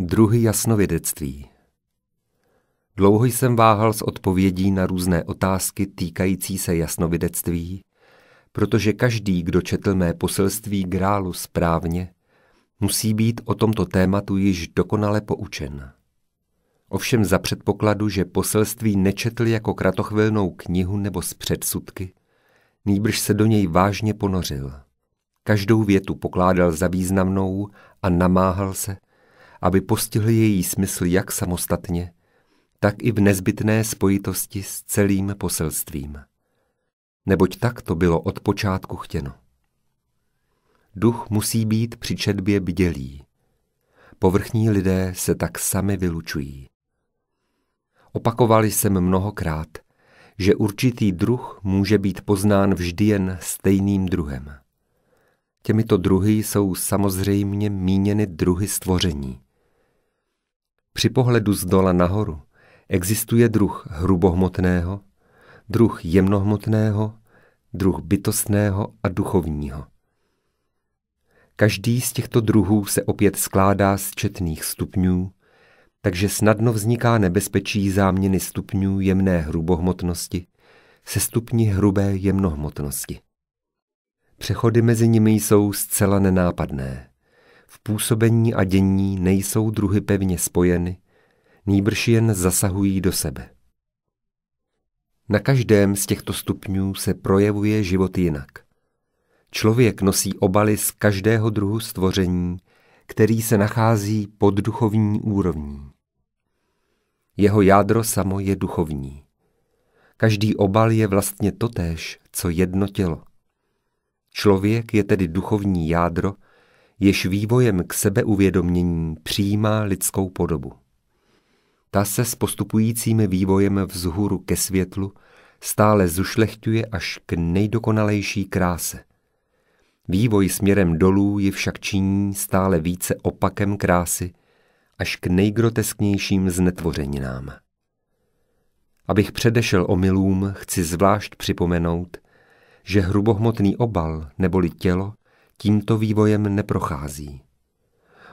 Druhy jasnovědectví Dlouho jsem váhal s odpovědí na různé otázky týkající se jasnovidectví, protože každý, kdo četl mé poselství grálu správně, musí být o tomto tématu již dokonale poučen. Ovšem za předpokladu, že poselství nečetl jako kratochvilnou knihu nebo z předsudky, nýbrž se do něj vážně ponořil. Každou větu pokládal za významnou a namáhal se, aby postihl její smysl jak samostatně, tak i v nezbytné spojitosti s celým poselstvím. Neboť tak to bylo od počátku chtěno. Duch musí být při četbě bdělý. Povrchní lidé se tak sami vylučují. Opakovali jsem mnohokrát, že určitý druh může být poznán vždy jen stejným druhem. Těmito druhy jsou samozřejmě míněny druhy stvoření. Při pohledu z dola nahoru existuje druh hrubohmotného, druh jemnohmotného, druh bytostného a duchovního. Každý z těchto druhů se opět skládá z četných stupňů, takže snadno vzniká nebezpečí záměny stupňů jemné hrubohmotnosti se stupni hrubé jemnohmotnosti. Přechody mezi nimi jsou zcela nenápadné v působení a dění nejsou druhy pevně spojeny, nýbrž jen zasahují do sebe. Na každém z těchto stupňů se projevuje život jinak. Člověk nosí obaly z každého druhu stvoření, který se nachází pod duchovní úrovní. Jeho jádro samo je duchovní. Každý obal je vlastně totéž, co jedno tělo. Člověk je tedy duchovní jádro, jež vývojem k sebeuvědomění přijímá lidskou podobu. Ta se s postupujícím vývojem vzhůru ke světlu stále zušlechťuje až k nejdokonalejší kráse. Vývoj směrem dolů ji však činí stále více opakem krásy až k nejgrotesknějším znetvořeninám. Abych předešel omylům, chci zvlášť připomenout, že hrubohmotný obal neboli tělo tímto vývojem neprochází.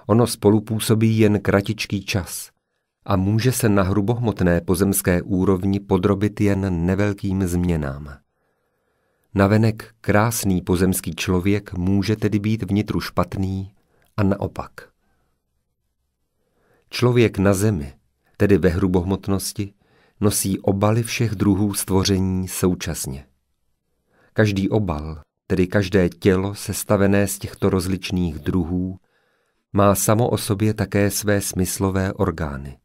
Ono spolupůsobí jen kratičký čas a může se na hrubohmotné pozemské úrovni podrobit jen nevelkým změnám. Navenek krásný pozemský člověk může tedy být vnitru špatný a naopak. Člověk na zemi, tedy ve hrubohmotnosti, nosí obaly všech druhů stvoření současně. Každý obal tedy každé tělo sestavené z těchto rozličných druhů, má samo o sobě také své smyslové orgány.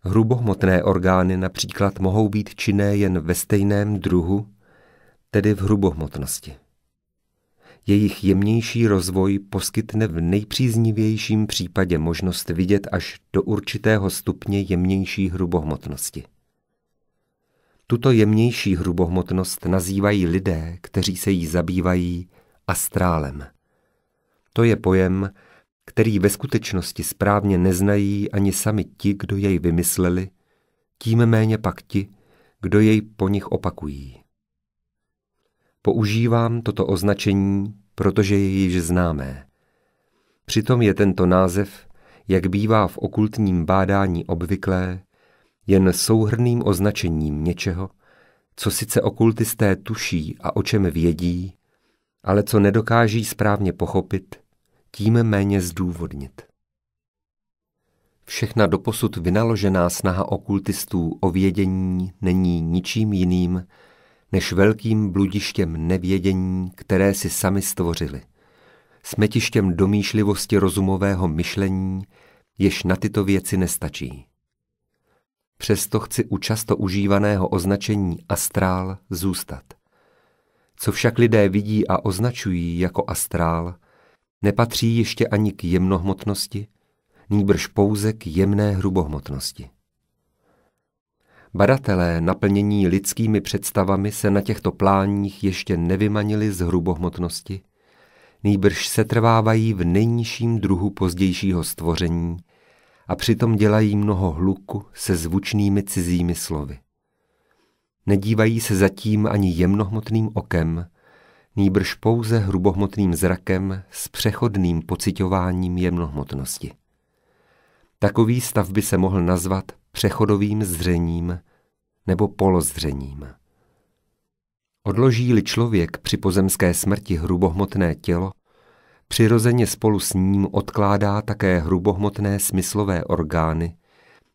Hrubohmotné orgány například mohou být činné jen ve stejném druhu, tedy v hrubohmotnosti. Jejich jemnější rozvoj poskytne v nejpříznivějším případě možnost vidět až do určitého stupně jemnější hrubohmotnosti. Tuto jemnější hrubohmotnost nazývají lidé, kteří se jí zabývají astrálem. To je pojem, který ve skutečnosti správně neznají ani sami ti, kdo jej vymysleli, tím méně pak ti, kdo jej po nich opakují. Používám toto označení, protože je již známé. Přitom je tento název, jak bývá v okultním bádání obvyklé, jen souhrným označením něčeho, co sice okultisté tuší a o čem vědí, ale co nedokáží správně pochopit, tím méně zdůvodnit. Všechna doposud vynaložená snaha okultistů o vědění není ničím jiným než velkým bludištěm nevědění, které si sami stvořili, smetištěm domýšlivosti rozumového myšlení, jež na tyto věci nestačí. Přesto chci u často užívaného označení astrál zůstat. Co však lidé vidí a označují jako astrál, nepatří ještě ani k jemnohmotnosti, nýbrž pouze k jemné hrubohmotnosti. Badatelé naplnění lidskými představami se na těchto pláních ještě nevymanili z hrubohmotnosti, nýbrž se trvávají v nejnižším druhu pozdějšího stvoření – a přitom dělají mnoho hluku se zvučnými cizími slovy. Nedívají se zatím ani jemnohmotným okem, nýbrž pouze hrubohmotným zrakem s přechodným pocitováním jemnohmotnosti. Takový stav by se mohl nazvat přechodovým zřením nebo polozřením. Odloží-li člověk při pozemské smrti hrubohmotné tělo, přirozeně spolu s ním odkládá také hrubohmotné smyslové orgány,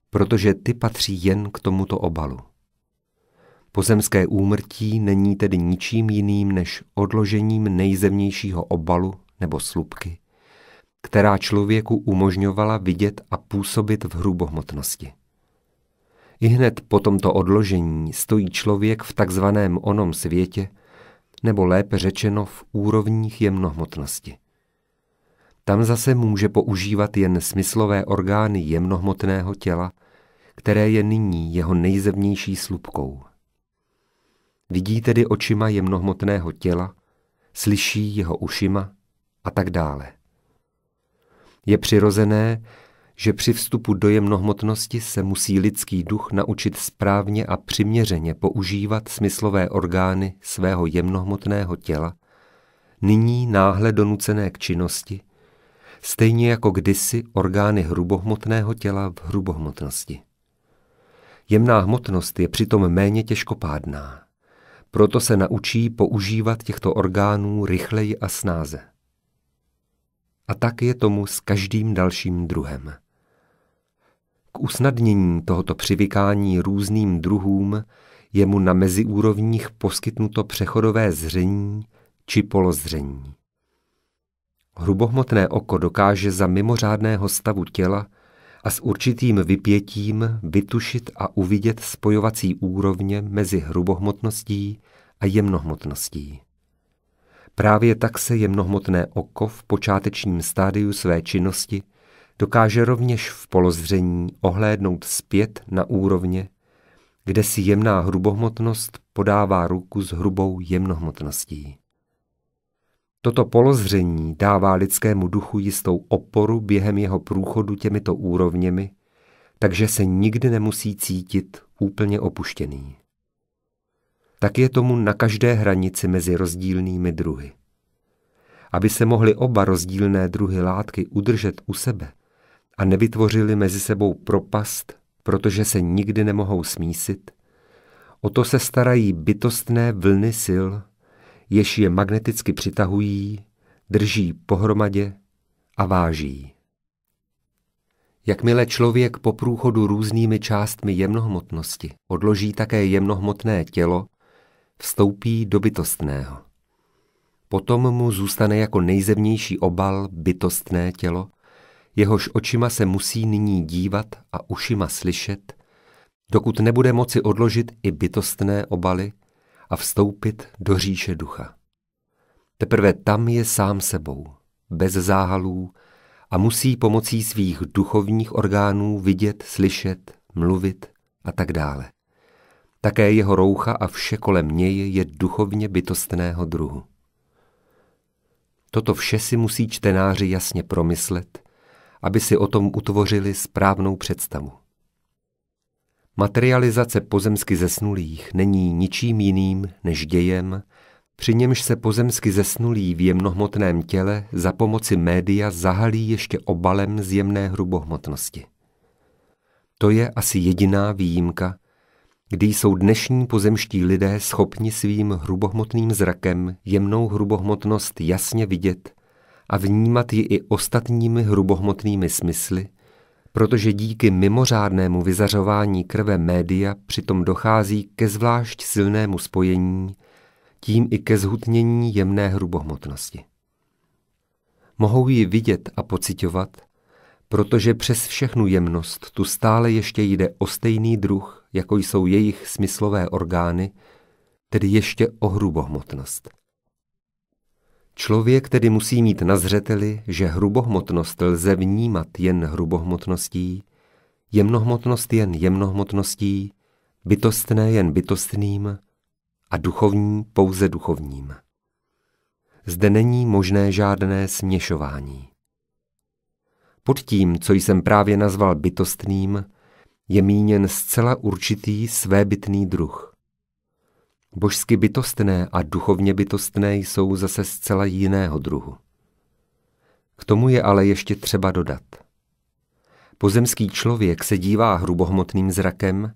protože ty patří jen k tomuto obalu. Pozemské úmrtí není tedy ničím jiným než odložením nejzemnějšího obalu nebo slupky, která člověku umožňovala vidět a působit v hrubohmotnosti. I hned po tomto odložení stojí člověk v takzvaném onom světě, nebo lépe řečeno v úrovních jemnohmotnosti. Tam zase může používat jen smyslové orgány jemnohmotného těla, které je nyní jeho nejzevnější slupkou. Vidí tedy očima jemnohmotného těla, slyší jeho ušima a tak dále. Je přirozené, že při vstupu do jemnohmotnosti se musí lidský duch naučit správně a přiměřeně používat smyslové orgány svého jemnohmotného těla, nyní náhle donucené k činnosti – stejně jako kdysi orgány hrubohmotného těla v hrubohmotnosti. Jemná hmotnost je přitom méně těžkopádná, proto se naučí používat těchto orgánů rychleji a snáze. A tak je tomu s každým dalším druhem. K usnadnění tohoto přivykání různým druhům je mu na meziúrovních poskytnuto přechodové zření či polozření. Hrubohmotné oko dokáže za mimořádného stavu těla a s určitým vypětím vytušit a uvidět spojovací úrovně mezi hrubohmotností a jemnohmotností. Právě tak se jemnohmotné oko v počátečním stádiu své činnosti dokáže rovněž v polozření ohlédnout zpět na úrovně, kde si jemná hrubohmotnost podává ruku s hrubou jemnohmotností. Toto polozření dává lidskému duchu jistou oporu během jeho průchodu těmito úrovněmi, takže se nikdy nemusí cítit úplně opuštěný. Tak je tomu na každé hranici mezi rozdílnými druhy. Aby se mohly oba rozdílné druhy látky udržet u sebe a nevytvořili mezi sebou propast, protože se nikdy nemohou smísit, o to se starají bytostné vlny sil jež je magneticky přitahují, drží pohromadě a váží. Jakmile člověk po průchodu různými částmi jemnohmotnosti odloží také jemnohmotné tělo, vstoupí do bytostného. Potom mu zůstane jako nejzevnější obal bytostné tělo, jehož očima se musí nyní dívat a ušima slyšet, dokud nebude moci odložit i bytostné obaly a vstoupit do říše ducha. Teprve tam je sám sebou, bez záhalů a musí pomocí svých duchovních orgánů vidět, slyšet, mluvit a tak dále. Také jeho roucha a vše kolem něj je duchovně bytostného druhu. Toto vše si musí čtenáři jasně promyslet, aby si o tom utvořili správnou představu. Materializace pozemsky zesnulých není ničím jiným než dějem, při němž se pozemsky zesnulý v jemnohmotném těle za pomoci média zahalí ještě obalem z jemné hrubohmotnosti. To je asi jediná výjimka, kdy jsou dnešní pozemští lidé schopni svým hrubohmotným zrakem jemnou hrubohmotnost jasně vidět a vnímat ji i ostatními hrubohmotnými smysly – protože díky mimořádnému vyzařování krve média přitom dochází ke zvlášť silnému spojení, tím i ke zhutnění jemné hrubohmotnosti. Mohou ji vidět a pocitovat, protože přes všechnu jemnost tu stále ještě jde o stejný druh, jako jsou jejich smyslové orgány, tedy ještě o hrubohmotnost – Člověk tedy musí mít na zřeteli, že hrubohmotnost lze vnímat jen hrubohmotností, jemnohmotnost jen jemnohmotností, bytostné jen bytostným a duchovní pouze duchovním. Zde není možné žádné směšování. Pod tím, co jsem právě nazval bytostným, je míněn zcela určitý svébytný druh – Božsky bytostné a duchovně bytostné jsou zase zcela jiného druhu. K tomu je ale ještě třeba dodat. Pozemský člověk se dívá hrubohmotným zrakem,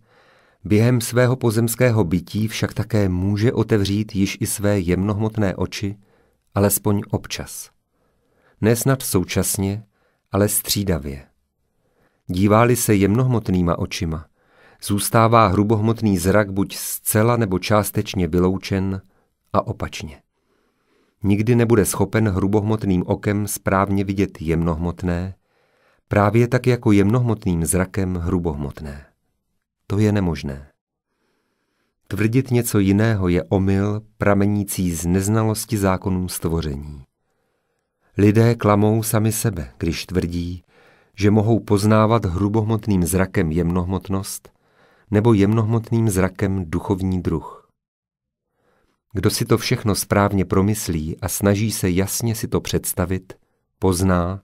během svého pozemského bytí však také může otevřít již i své jemnohmotné oči, alespoň občas. Nesnad současně, ale střídavě. Dívá-li se jemnohmotnýma očima – zůstává hrubohmotný zrak buď zcela nebo částečně vyloučen a opačně. Nikdy nebude schopen hrubohmotným okem správně vidět jemnohmotné, právě tak jako jemnohmotným zrakem hrubohmotné. To je nemožné. Tvrdit něco jiného je omyl pramenící z neznalosti zákonů stvoření. Lidé klamou sami sebe, když tvrdí, že mohou poznávat hrubohmotným zrakem jemnohmotnost nebo jemnohmotným zrakem duchovní druh. Kdo si to všechno správně promyslí a snaží se jasně si to představit, pozná,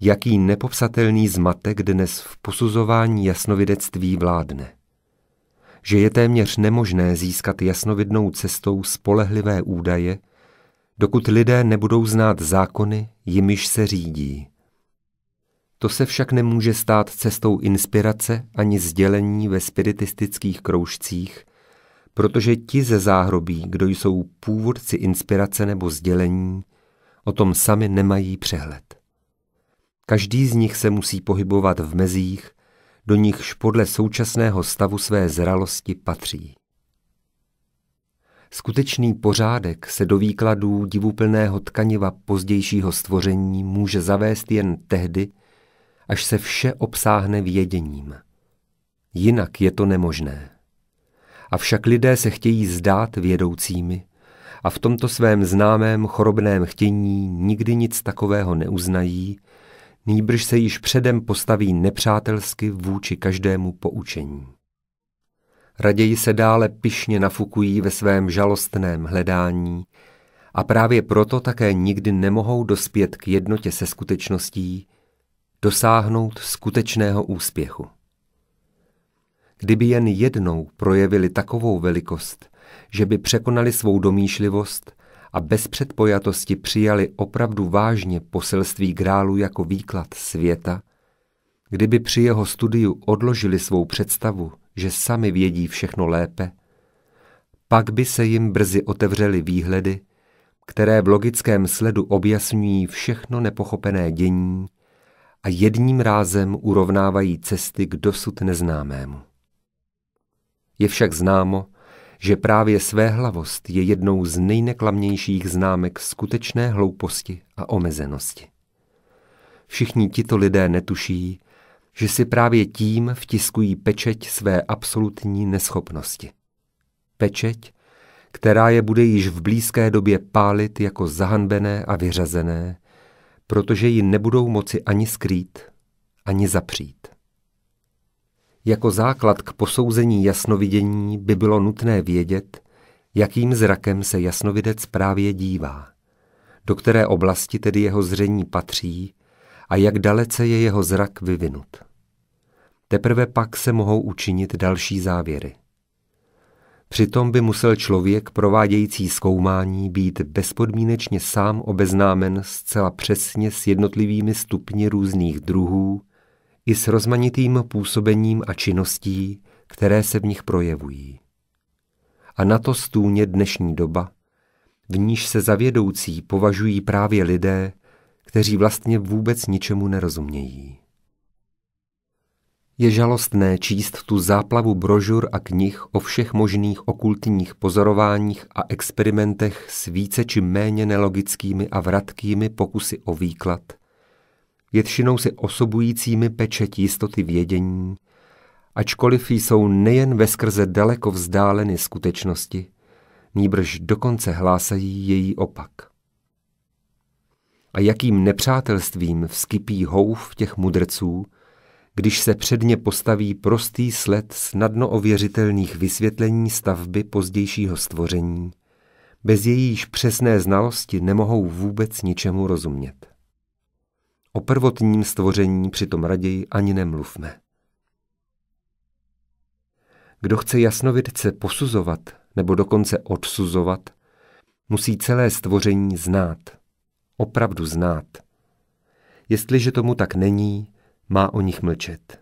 jaký nepopsatelný zmatek dnes v posuzování jasnovidectví vládne. Že je téměř nemožné získat jasnovidnou cestou spolehlivé údaje, dokud lidé nebudou znát zákony, jimiž se řídí. To se však nemůže stát cestou inspirace ani sdělení ve spiritistických kroužcích, protože ti ze záhrobí, kdo jsou původci inspirace nebo sdělení, o tom sami nemají přehled. Každý z nich se musí pohybovat v mezích, do nichž podle současného stavu své zralosti patří. Skutečný pořádek se do výkladů divuplného tkaniva pozdějšího stvoření může zavést jen tehdy, až se vše obsáhne věděním. Jinak je to nemožné. Avšak lidé se chtějí zdát vědoucími a v tomto svém známém chorobném chtění nikdy nic takového neuznají, nýbrž se již předem postaví nepřátelsky vůči každému poučení. Raději se dále pišně nafukují ve svém žalostném hledání a právě proto také nikdy nemohou dospět k jednotě se skutečností, dosáhnout skutečného úspěchu. Kdyby jen jednou projevili takovou velikost, že by překonali svou domýšlivost a bez předpojatosti přijali opravdu vážně poselství grálu jako výklad světa, kdyby při jeho studiu odložili svou představu, že sami vědí všechno lépe, pak by se jim brzy otevřely výhledy, které v logickém sledu objasňují všechno nepochopené dění a jedním rázem urovnávají cesty k dosud neznámému. Je však známo, že právě své hlavost je jednou z nejneklamnějších známek skutečné hlouposti a omezenosti. Všichni tito lidé netuší, že si právě tím vtiskují pečeť své absolutní neschopnosti. Pečeť, která je bude již v blízké době pálit jako zahanbené a vyřazené, protože ji nebudou moci ani skrýt, ani zapřít. Jako základ k posouzení jasnovidění by bylo nutné vědět, jakým zrakem se jasnovidec právě dívá, do které oblasti tedy jeho zření patří a jak dalece je jeho zrak vyvinut. Teprve pak se mohou učinit další závěry. Přitom by musel člověk provádějící zkoumání být bezpodmínečně sám obeznámen zcela přesně s jednotlivými stupni různých druhů i s rozmanitým působením a činností, které se v nich projevují. A na to stůně dnešní doba, v níž se zavědoucí považují právě lidé, kteří vlastně vůbec ničemu nerozumějí. Je žalostné číst tu záplavu brožur a knih o všech možných okultních pozorováních a experimentech s více či méně nelogickými a vratkými pokusy o výklad, většinou si osobujícími pečet jistoty vědění, ačkoliv jsou nejen ve skrze daleko vzdáleny skutečnosti, níbrž dokonce hlásají její opak. A jakým nepřátelstvím vskypí houf těch mudrců, když se předně postaví prostý sled snadno ověřitelných vysvětlení stavby pozdějšího stvoření, bez jejíž přesné znalosti nemohou vůbec ničemu rozumět. O prvotním stvoření přitom raději ani nemluvme. Kdo chce jasnovidce posuzovat nebo dokonce odsuzovat, musí celé stvoření znát, opravdu znát. Jestliže tomu tak není, má o nich mlčet.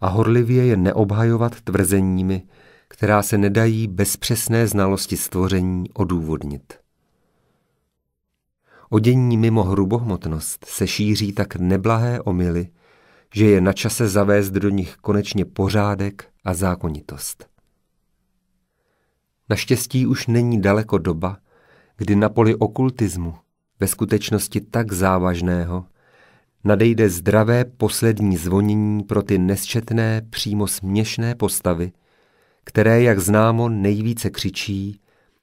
A horlivě je neobhajovat tvrzeními, která se nedají bez přesné znalosti stvoření odůvodnit. Odění mimo hrubohmotnost se šíří tak neblahé omily, že je na čase zavést do nich konečně pořádek a zákonitost. Naštěstí už není daleko doba, kdy na poli okultismu, ve skutečnosti tak závažného, nadejde zdravé poslední zvonění pro ty nesčetné, přímo směšné postavy, které, jak známo, nejvíce křičí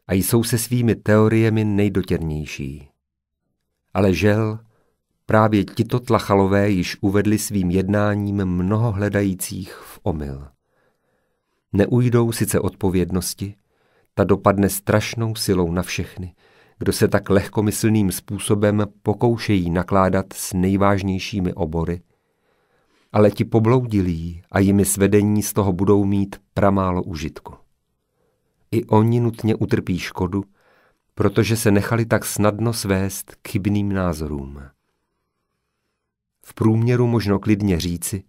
a jsou se svými teoriemi nejdotěrnější. Ale žel, právě tito tlachalové již uvedli svým jednáním mnoho hledajících v omyl. Neujdou sice odpovědnosti, ta dopadne strašnou silou na všechny – kdo se tak lehkomyslným způsobem pokoušejí nakládat s nejvážnějšími obory. Ale ti pobloudilí a jimi svedení z toho budou mít pramálo užitku. I oni nutně utrpí škodu, protože se nechali tak snadno svést k chybným názorům. V průměru možno klidně říci,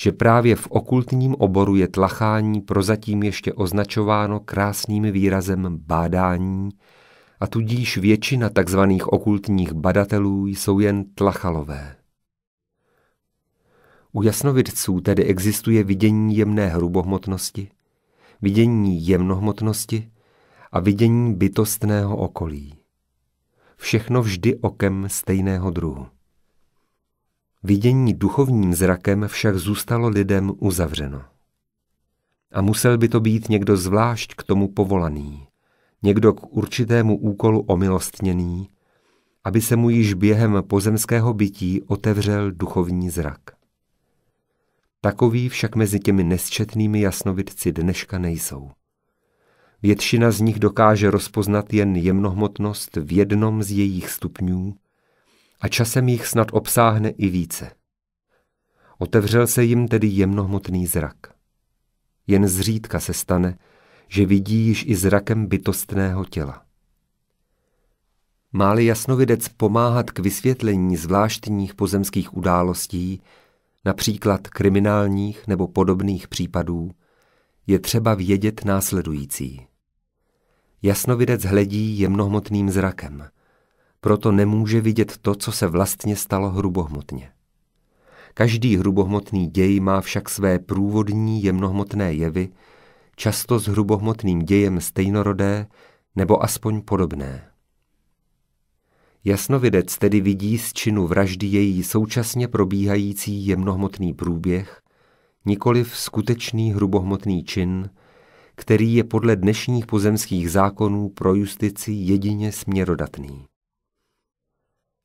že právě v okultním oboru je tlachání prozatím ještě označováno krásným výrazem bádání, a tudíž většina tzv. okultních badatelů jsou jen tlachalové. U jasnovidců tedy existuje vidění jemné hrubohmotnosti, vidění jemnohmotnosti a vidění bytostného okolí. Všechno vždy okem stejného druhu. Vidění duchovním zrakem však zůstalo lidem uzavřeno. A musel by to být někdo zvlášť k tomu povolaný, někdo k určitému úkolu omilostněný, aby se mu již během pozemského bytí otevřel duchovní zrak. Takoví však mezi těmi nesčetnými jasnovidci dneška nejsou. Většina z nich dokáže rozpoznat jen jemnohmotnost v jednom z jejich stupňů a časem jich snad obsáhne i více. Otevřel se jim tedy jemnohmotný zrak. Jen zřídka se stane, že vidí již i zrakem bytostného těla. Máli jasnovidec pomáhat k vysvětlení zvláštních pozemských událostí, například kriminálních nebo podobných případů, je třeba vědět následující. Jasnovidec hledí jemnohmotným zrakem, proto nemůže vidět to, co se vlastně stalo hrubohmotně. Každý hrubohmotný děj má však své průvodní jemnohmotné jevy, často s hrubohmotným dějem stejnorodé nebo aspoň podobné. Jasnovidec tedy vidí z činu vraždy její současně probíhající jemnohmotný průběh, nikoliv skutečný hrubohmotný čin, který je podle dnešních pozemských zákonů pro justici jedině směrodatný.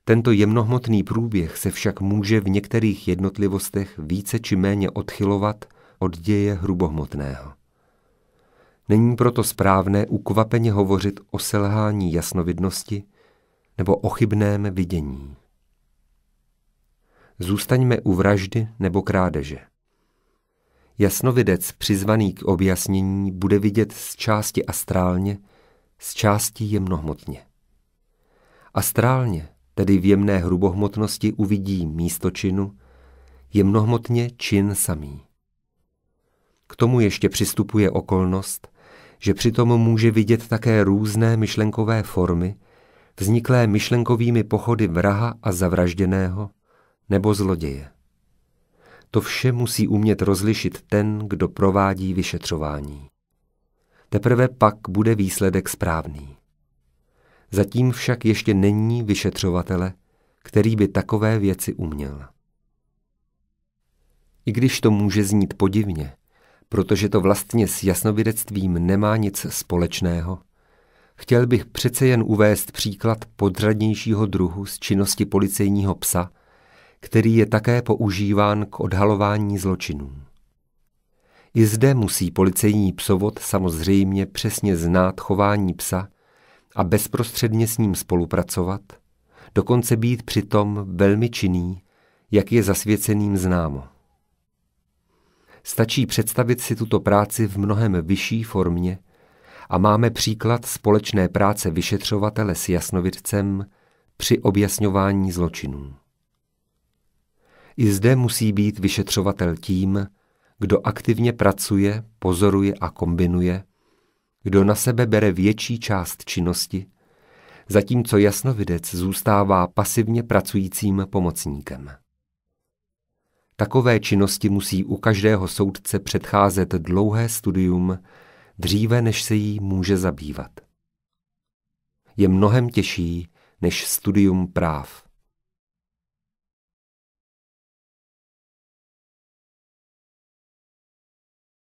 Tento jemnohmotný průběh se však může v některých jednotlivostech více či méně odchylovat od děje hrubohmotného. Není proto správné ukvapeně hovořit o selhání jasnovidnosti nebo o chybném vidění. Zůstaňme u vraždy nebo krádeže. Jasnovidec přizvaný k objasnění bude vidět z části astrálně, z části jemnohmotně. Astrálně, tedy v jemné hrubohmotnosti, uvidí místo činu, jemnohmotně čin samý. K tomu ještě přistupuje okolnost, že přitom může vidět také různé myšlenkové formy, vzniklé myšlenkovými pochody vraha a zavražděného nebo zloděje. To vše musí umět rozlišit ten, kdo provádí vyšetřování. Teprve pak bude výsledek správný. Zatím však ještě není vyšetřovatele, který by takové věci uměl. I když to může znít podivně, protože to vlastně s jasnovědectvím nemá nic společného. Chtěl bych přece jen uvést příklad podřadnějšího druhu z činnosti policejního psa, který je také používán k odhalování zločinů. I zde musí policejní psovod samozřejmě přesně znát chování psa a bezprostředně s ním spolupracovat, dokonce být přitom velmi činný, jak je zasvěceným známo. Stačí představit si tuto práci v mnohem vyšší formě a máme příklad společné práce vyšetřovatele s jasnovidcem při objasňování zločinů. I zde musí být vyšetřovatel tím, kdo aktivně pracuje, pozoruje a kombinuje, kdo na sebe bere větší část činnosti, zatímco jasnovidec zůstává pasivně pracujícím pomocníkem. Takové činnosti musí u každého soudce předcházet dlouhé studium, dříve než se jí může zabývat. Je mnohem těžší než studium práv.